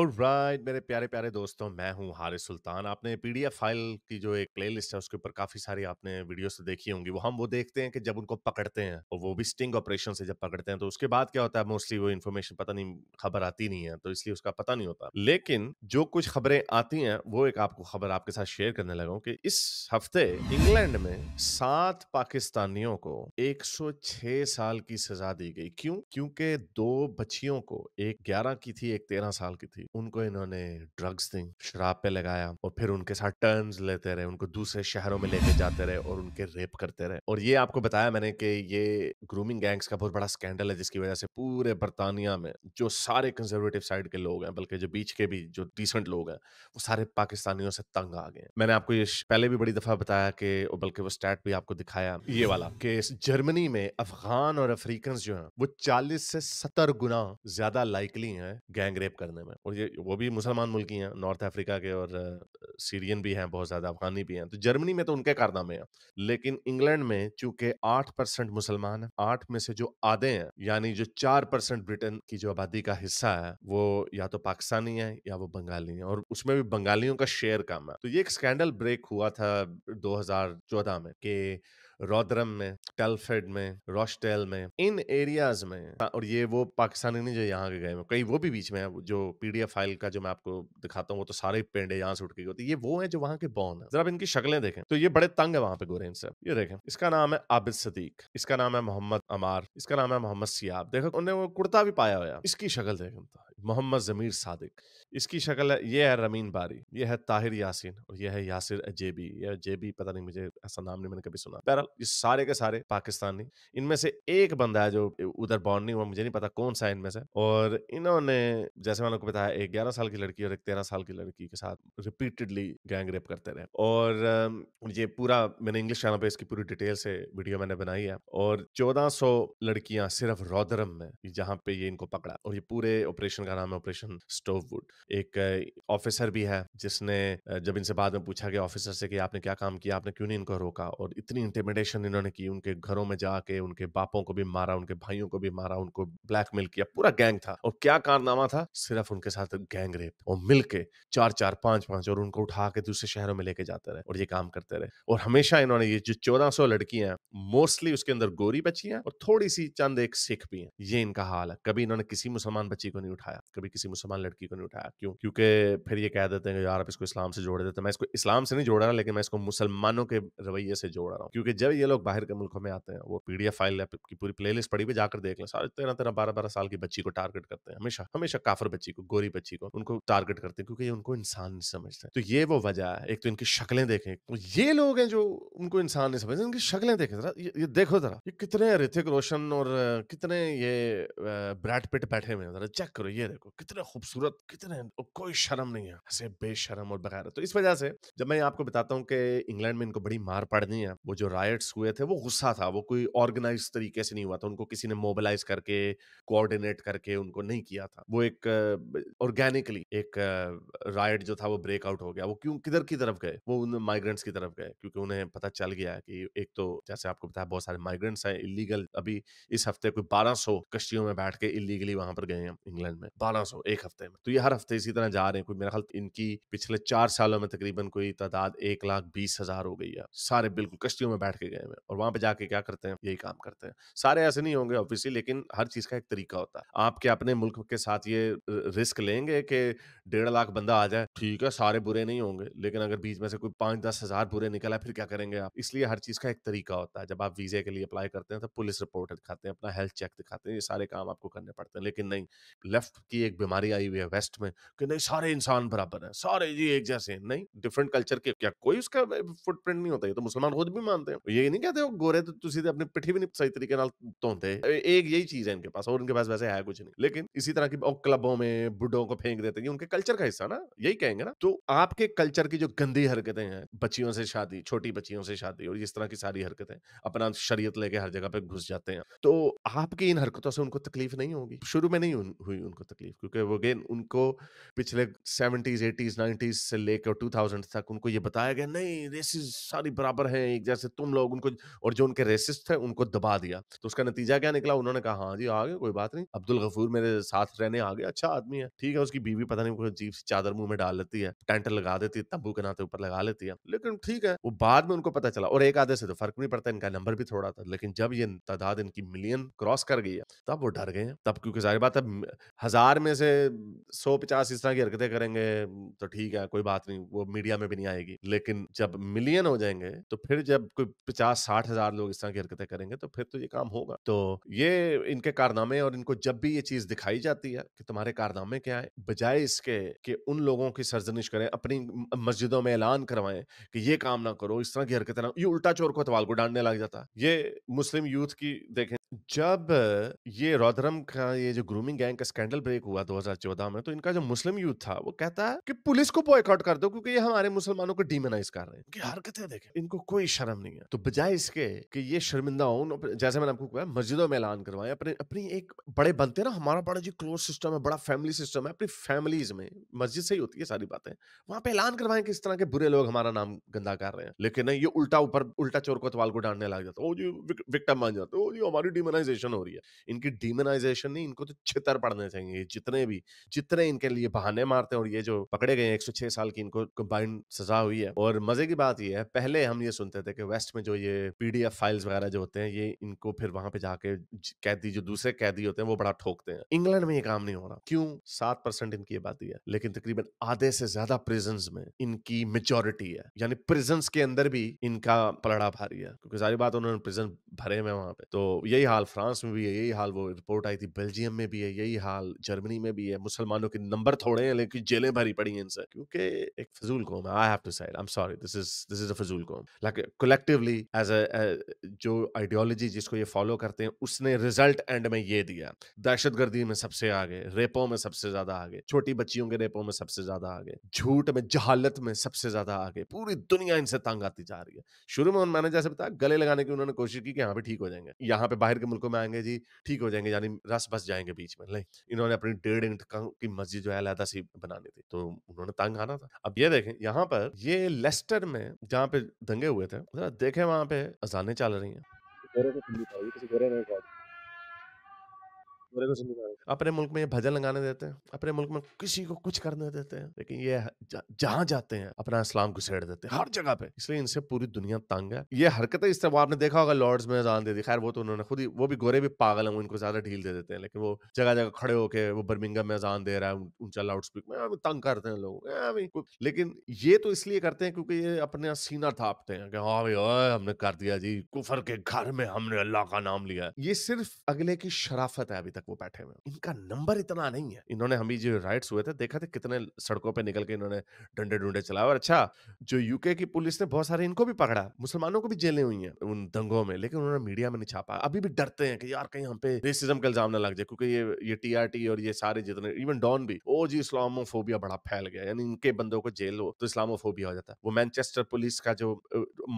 alright मेरे प्यारे प्यारे दोस्तों मैं हूं हारे सुल्तान आपने पीडीएफ फाइल की जो एक प्लेलिस्ट है उसके ऊपर काफी सारी आपने वीडियोस तो देखी होंगी वो हम वो देखते हैं कि जब उनको पकड़ते हैं और वो भी स्टिंग ऑपरेशन से जब पकड़ते हैं तो उसके बाद क्या होता है मोस्टली वो इन्फॉर्मेशन पता नहीं खबर आती नहीं है तो इसलिए उसका पता नहीं होता लेकिन जो कुछ खबरें आती हैं वो एक आपको खबर आपके साथ शेयर करने लगा कि इस हफ्ते इंग्लैंड में सात पाकिस्तानियों को एक साल की सजा दी गई क्यों क्योंकि दो बच्चियों को एक ग्यारह की थी एक तेरह साल की थी थी उनको इन्होंने ड्रग्स दी शराब पे लगाया और फिर उनके साथ टर्न्स लेते रहे उनको दूसरे शहरों में लेके जाते रहे और उनके रेप करते रहे और ये आपको बताया मैंने कि ये ग्रूमिंग गैंग्स का बहुत बड़ा स्कैंडल है जिसकी वजह से पूरे बरतानिया में जो सारे कंजर्वेटिव साइड के लोग हैं बल्कि जो बीच के भी जो डिसेंट लोग हैं वो सारे पाकिस्तानियों से तंग आ गए मैंने आपको ये पहले भी बड़ी दफा बताया कि बल्कि वो स्टैट भी आपको दिखाया ये वाला कि जर्मनी में अफगान और अफ्रीकन जो है वो चालीस से सत्तर गुना ज्यादा लाइकली है गैंग रेप करने में और और ये वो भी मुसलमान मुल्क ही हैं नॉर्थ अफ्रीका के और सीरियन भी हैं बहुत ज़्यादा अफगानी भी हैं तो जर्मनी में तो उनके कारनामे हैं लेकिन इंग्लैंड में चूंकि आठ परसेंट मुसलमान हैं आठ में से जो आधे हैं यानी जो चार परसेंट ब्रिटेन की जो आबादी का हिस्सा है वो या तो पाकिस्तानी है या वो बंगाली है और उसमें भी बंगालियों का शेयर कम है तो ये एक स्कैंडल ब्रेक हुआ था दो में कि रोदरम में टलफेड में रोस्टेल में इन एरियाज में हाँ, और ये वो पाकिस्तानी नहीं जो यहाँ के गए कई वो भी बीच में है जो पीडीएफ फाइल का जो मैं आपको दिखाता हूँ वो तो सारे पेंडे यहाँ से उठ के होते ये वो है जो वहाँ के बॉन है जरा इनकी शक्लें देखें तो ये बड़े तंग है वहाँ पे गोरेन से ये देखें इसका नाम है आबिद सदीक इसका नाम है मोहम्मद अमार इसका नाम है मोहम्मद सियाब देखो उन्हें वो कुर्ता भी पाया हुआ इसकी शक्ल देखें तो, मोहम्मद जमीर सादिक इसकी शक्ल है ये है रमीन बारी ये है ताहिर यासिन और ये है यासिर अजेबी या जेबी पता नहीं मुझे ऐसा नाम नहीं मैंने कभी सुना बहरहाल ये सारे के सारे पाकिस्तानी इनमें से एक बंदा है जो उधर बॉर्न नहीं हुआ मुझे नहीं पता कौन सा है इनमें से और इन्होंने जैसे मैंने आपको बताया एक ग्यारह साल की लड़की और एक तेरह साल की लड़की के साथ रिपीटेडली गैंग रेप करते रहे और ये पूरा मैंने इंग्लिश चैनल पर इसकी पूरी डिटेल से वीडियो मैंने बनाई है और चौदह लड़कियां सिर्फ रोदरम में जहाँ पे ये इनको पकड़ा और ये पूरे ऑपरेशन का नाम है ऑपरेशन स्टोववुड एक ऑफिसर भी है जिसने जब इनसे बाद में पूछा गया ऑफिसर से कि आपने क्या काम किया आपने क्यों नहीं इनको रोका और इतनी इंटिमिडेट डेप्यूटेशन इन्होंने की उनके घरों में जाके उनके बापों को भी मारा उनके भाइयों को भी मारा उनको ब्लैकमेल किया पूरा गैंग था और क्या कारनामा था सिर्फ उनके साथ गैंग रेप और मिलके चार चार पांच पांच और उनको उठा के दूसरे शहरों में लेके जाते रहे और ये काम करते रहे और हमेशा इन्होंने ये जो चौदह सौ लड़कियां हैं मोस्टली उसके अंदर गोरी बच्ची हैं और थोड़ी सी चंद एक सिख भी हैं ये इनका हाल है कभी इन्होंने किसी मुसलमान बच्ची को नहीं उठाया कभी किसी मुसलमान लड़की को नहीं उठाया क्यों क्योंकि फिर ये कह देते हैं यार आप इसको इस्लाम से जोड़ देते मैं इसको इस्लाम से नहीं जोड़ रहा लेकिन मैं इसको मुसलमानों के रवैये से जोड़ रहा हूँ क्योंकि जब अरे ये लोग बाहर के मुल्कों में आते हैं वो पीडीएफ फाइल है की पूरी प्लेलिस्ट पड़ी हुई जाकर देख लें सारे तेरह तेरह बारह बारह साल की बच्ची को टारगेट करते हैं हमेशा हमेशा काफर बच्ची को गोरी बच्ची को उनको टारगेट करते हैं क्योंकि ये उनको इंसान नहीं समझते तो ये वो वजह है एक तो इनकी शक्लें देखें तो ये लोग हैं जो उनको इंसान नहीं समझते इनकी शक्लें देखें जरा ये देखो जरा ये कितने ऋतिक रोशन और कितने ये ब्रैड पिट बैठे हुए हैं जरा चेक करो ये देखो कितने खूबसूरत कितने कोई शर्म नहीं है ऐसे बेशरम और बगैर तो इस वजह से जब मैं आपको बताता हूँ कि इंग्लैंड में इनको बड़ी मार पड़नी है वो जो राय रायट्स हुए थे वो गुस्सा था वो कोई ऑर्गेनाइज तरीके से नहीं हुआ था उनको किसी ने मोबिलाइज करके कोऑर्डिनेट करके उनको नहीं किया था वो एक ऑर्गेनिकली एक राइट जो था वो ब्रेकआउट हो गया वो क्यों किधर की तरफ गए वो उन माइग्रेंट्स की तरफ गए क्योंकि उन्हें पता चल गया कि एक तो जैसे आपको बताया बहुत सारे माइग्रेंट्स हैं इलीगल अभी इस हफ्ते कोई बारह कश्तियों में बैठ के इलीगली वहां पर गए हैं इंग्लैंड में बारह एक हफ्ते में तो ये हर हफ्ते इसी तरह जा रहे हैं कोई मेरा ख्याल इनकी पिछले चार सालों में तकरीबन कोई तादाद एक लाख बीस हजार हो गई है सारे बिल्कुल कश्तियों में बैठ के गए हैं और वहां पे जाके क्या करते हैं यही काम करते हैं सारे ऐसे नहीं होंगे ऑब्वियसली लेकिन हर चीज का एक तरीका होता है आप क्या अपने मुल्क के साथ ये रिस्क लेंगे कि डेढ़ लाख बंदा आ जाए ठीक है सारे बुरे नहीं होंगे लेकिन अगर बीच में से कोई पांच दस हजार बुरे निकला फिर क्या करेंगे आप इसलिए हर चीज का एक तरीका होता है जब आप वीजे के लिए अप्लाई करते हैं तो पुलिस रिपोर्ट दिखाते हैं अपना हेल्थ चेक दिखाते हैं ये सारे काम आपको करने पड़ते हैं लेकिन नहीं लेफ्ट की एक बीमारी आई हुई है वेस्ट में कि नहीं सारे इंसान बराबर है सारे जी एक जैसे नहीं डिफरेंट कल्चर के क्या कोई उसका फुटप्रिंट नहीं होता है तो मुसलमान खुद भी मानते हैं ये नहीं कहते हो गोरे तो ਤੁਸੀਂ अपनी पिठी भी नहीं सही तरीके ਤਰੀਕੇ ਨਾਲ एक यही चीज है इनके पास और इनके पास वैसे है कुछ नहीं लेकिन इसी तरह की क्लबों में बुढ़ों को फेंक देते हैं उनके कल्चर का हिस्सा ना यही कहेंगे ना तो आपके कल्चर की जो गंदी हरकतें हैं बच्चियों से शादी छोटी बच्चियों से शादी और इस तरह की सारी हरकतें अपना शरीयत लेके हर जगह पे घुस जाते हैं तो आपकी इन हरकतों से उनको तकलीफ नहीं होगी शुरू में नहीं हुई उनको तकलीफ क्योंकि वो अगेन उनको पिछले सेवेंटीज एटीज नाइनटीज से लेकर टू तक उनको ये बताया गया नहीं रेसिस सारी बराबर है एक जैसे तुम लोग लोग उनको और जो उनके रेसिस्ट थे उनको दबा दिया तो उसका नतीजा क्या निकला उन्होंने कहा हाँ जी आ गए कोई बात नहीं अब्दुल गफूर मेरे साथ रहने आ गए अच्छा आदमी है ठीक है उसकी बीवी पता नहीं कोई अजीब सी चादर मुंह में डाल लेती है टेंट लगा देती है तंबू के नाते ऊपर लगा लेती है लेकिन ठीक है वो बाद में उनको पता चला और एक आधे से तो फर्क नहीं पड़ता इनका नंबर भी थोड़ा था लेकिन जब ये तादाद इनकी मिलियन क्रॉस कर गई है तब वो डर गए तब क्योंकि सारी बात है हजार में से सौ पचास इस तरह की हरकतें करेंगे तो ठीक है कोई बात नहीं वो मीडिया में भी नहीं आएगी लेकिन जब मिलियन हो जाएंगे तो फिर जब कोई पचास साठ हजार लोग इस तरह की हरकतें करेंगे तो फिर तो ये काम होगा तो ये इनके कारनामे और इनको जब भी ये चीज दिखाई जाती है कि तुम्हारे कारनामे क्या है बजाय इसके कि उन लोगों की सरजनिश करें अपनी मस्जिदों में ऐलान करवाएं कि ये काम ना करो इस तरह की हरकतें ना ये उल्टा चोर को तवाल को डांडने लग जाता ये मुस्लिम यूथ की देखें जब ये रोधरम का ये जो ग्रूमिंग गैंग का स्कैंडल ब्रेक हुआ 2014 में तो इनका जो मुस्लिम यूथ था वो कहता है कि पुलिस को बॉयकआउट कर दो क्योंकि ये हमारे मुसलमानों को डीमेनाइज कर रहे हैं हरकतें देखें इनको कोई शर्म नहीं है तो बजाय इसके कि ये शर्मिंदा हो जैसे मैंने आपको कहा मस्जिदों में ऐलान करवाएं अपने अपनी एक बड़े बनते हैं ना हमारा बड़ा जी क्लोज सिस्टम है बड़ा फैमिली सिस्टम है अपनी फैमिलीज में मस्जिद से ही होती है सारी बातें वहां पे ऐलान करवाएं किस तरह के बुरे लोग हमारा नाम गंदा कर रहे हैं लेकिन ये उल्टा ऊपर उल्टा चोर कोतवाल को डांटने लग जाता है जी विक्टम मान जाते हो जी हमारी डिमोनाइजेशन हो रही है इनकी डिमोनाइजेशन नहीं इनको तो छितर पड़ने चाहिए जितने भी जितने इनके लिए बहाने मारते हैं और ये जो पकड़े गए हैं एक साल की इनको कंबाइंड सजा हुई है और मजे की बात यह है पहले हम ये सुनते थे कि वेस्ट में जो जो ये पीडीएफ फाइल्स वगैरह जो होते हैं ये इनको फिर वहां पे जाके कैदी जो दूसरे कैदी होते हैं वो बड़ा ठोकते हैं इंग्लैंड में ये काम नहीं हो रहा क्यों सात परसेंट इनकी आबादी है लेकिन तकरीबन आधे से ज्यादा प्रिजन में इनकी मेचोरिटी है यानी प्रिजन के अंदर भी इनका पलड़ा भारी है क्योंकि सारी बात उन्होंने प्रिजन भरे हुए वहां पे तो यही हाल फ्रांस में भी है यही हाल वो रिपोर्ट आई थी बेल्जियम में भी है यही हाल जर्मनी में भी है मुसलमानों के नंबर थोड़े हैं लेकिन जेलें भरी पड़ी हैं इनसे क्योंकि एक फजूल कौम है I have to I am sorry this is is a फजूल कौम लाइक कलेक्टिवली एज अ जो आइडियोलॉजी जिसको ये फॉलो करते हैं उसने रिजल्ट एंड में ये दिया दहशतगर्दी में सबसे आगे रेपो में सबसे ज्यादा आगे छोटी बच्चियों के रेपो में सबसे ज्यादा आगे झूठ में जहालत में सबसे ज्यादा आगे पूरी दुनिया इनसे तंग आती जा रही है शुरू में मैंने जैसे बताया गले लगाने की उन्होंने कोशिश की कि यहाँ पे ठीक हो जाएंगे यहाँ पे बाहर के मुल्कों में आएंगे जी ठीक हो जाएंगे यानी रस बस जाएंगे बीच में नहीं इन्होंने अपनी डेढ़ इंट की मस्जिद जो है अलहदा सी बनानी थी तो उन्होंने तंग आना था अब ये देखें यहाँ पर ये लेस्टर में जहाँ पे दंगे हुए थे देखें वहाँ पे अजाने चल रही हैं अपने मुल्क में भजन लगाने देते हैं अपने मुल्क में किसी को कुछ करने देते हैं लेकिन ये जहाँ जाते हैं अपना इस्लाम घुसेड़ देते हैं हर जगह पे इसलिए इनसे पूरी दुनिया तंग है ये हरकतें इस तरह आपने देखा होगा लॉर्ड्स में जान दे दी खैर वो तो उन्होंने खुद ही वो भी गोरे भी पागल है उनको ज्यादा ढील दे देते हैं लेकिन वो जगह जगह खड़े होकर वो बर्मिंगम में जान दे रहा है ऊंचा लाउड स्पीकर में हाँ, तंग करते हैं लोग हाँ, लेकिन ये तो इसलिए करते हैं क्योंकि ये अपने सीना थापते हैं कि हाँ भाई हमने कर दिया जी कुफर के घर में हमने अल्लाह का नाम लिया ये सिर्फ अगले की शराफत है अभी तक तक वो बैठे हुए इनका नंबर इतना नहीं है इन्होंने हम जो राइट्स हुए थे देखा थे कितने सड़कों पे निकल के इन्होंने डंडे डूडे चलाए और अच्छा जो यूके की पुलिस ने बहुत सारे इनको भी पकड़ा मुसलमानों को भी जेलें हुई हैं उन दंगों में लेकिन उन्होंने मीडिया में नहीं छापा अभी भी डरते हैं कि यार कहीं हम पे रेसिज्म का इल्जाम ना लग जाए क्योंकि ये ये टीआरटी और ये सारे जितने इवन डॉन भी ओ जी इस्लामोफोबिया बड़ा फैल गया यानी इनके बंदों को जेल हो तो इस्लामोफोबिया हो जाता है वो मैनचेस्टर पुलिस का जो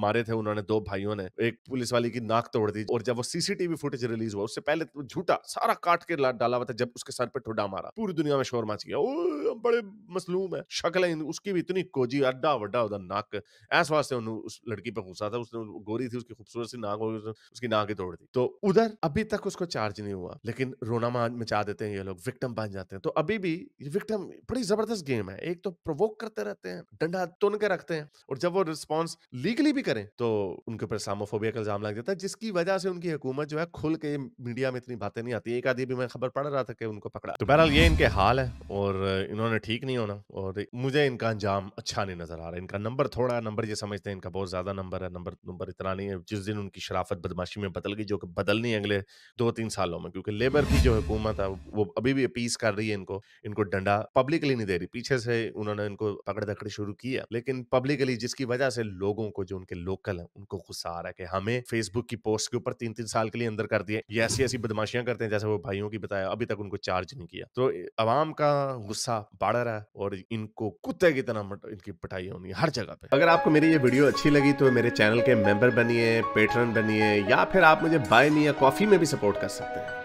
मारे थे उन्होंने दो भाइयों ने एक पुलिस वाली की नाक तोड़ दी और जब वो सीसीटीवी फुटेज रिलीज हुआ उससे पहले तो झूठा सारा काट के डाला हुआ था जब उसके सर पे ठुडा मारा पूरी दुनिया में शोर मच गया ओ बड़े मसलूम है शक्ल है उसकी भी इतनी कोजी अड्डा वड्डा उधर नाक ऐस वास्ते उस लड़की पे गुस्सा था उसने गोरी थी उसकी खूबसूरत सी नाक उसकी नाक ही तोड़ दी तो उधर अभी तक उसको चार्ज नहीं हुआ लेकिन रोना मचा देते हैं ये लोग विक्टम बन जाते हैं तो अभी भी ये विक्टम बड़ी जबरदस्त गेम है एक तो प्रोवोक करते रहते हैं डंडा तुन के रखते हैं और जब वो रिस्पॉन्स लीगली भी करें तो उनके ऊपर सामोफोबिया का इल्जाम लग जाता है जिसकी वजह से उनकी हुकूमत जो है खुल के मीडिया में इतनी बातें नहीं आती एक आधी भी मैं खबर पढ़ रहा था कि उनको पकड़ा तो बहरहाल ये इनके हाल है और इन्होंने ठीक नहीं होना और मुझे इनका अंजाम अच्छा नहीं नज़र आ रहा इनका नंबर थोड़ा नंबर ये समझते हैं इनका बहुत ज़्यादा नंबर है नंबर नंबर इतना नहीं है जिस दिन उनकी शराफत बदमाशी में बदल गई जो कि बदलनी है अगले दो तीन सालों में क्योंकि लेबर की जो हुकूमत है वो अभी भी अपीस कर रही है इनको इनको डंडा पब्लिकली नहीं दे रही पीछे से उन्होंने इनको पकड़ धकड़ शुरू किया लेकिन पब्लिकली जिसकी वजह से लोगों को जो उनके लोकल है उनको गुस्सा आ रहा है कि हमें फेसबुक की पोस्ट के ऊपर तीन तीन साल के लिए अंदर कर दिए ये ऐसी ऐसी बदमाशियां करते हैं जैसे वो भाइयों की बताया अभी तक उनको चार्ज नहीं किया तो आवाम का गुस्सा बाढ़ रहा है और इनको कुत्ते की तरह इनकी पिटाई होनी हर जगह पे अगर आपको मेरी ये वीडियो अच्छी लगी तो मेरे चैनल के मेंबर बनिए पेटर्न बनिए या फिर आप मुझे बाय मी या कॉफी में भी सपोर्ट कर सकते हैं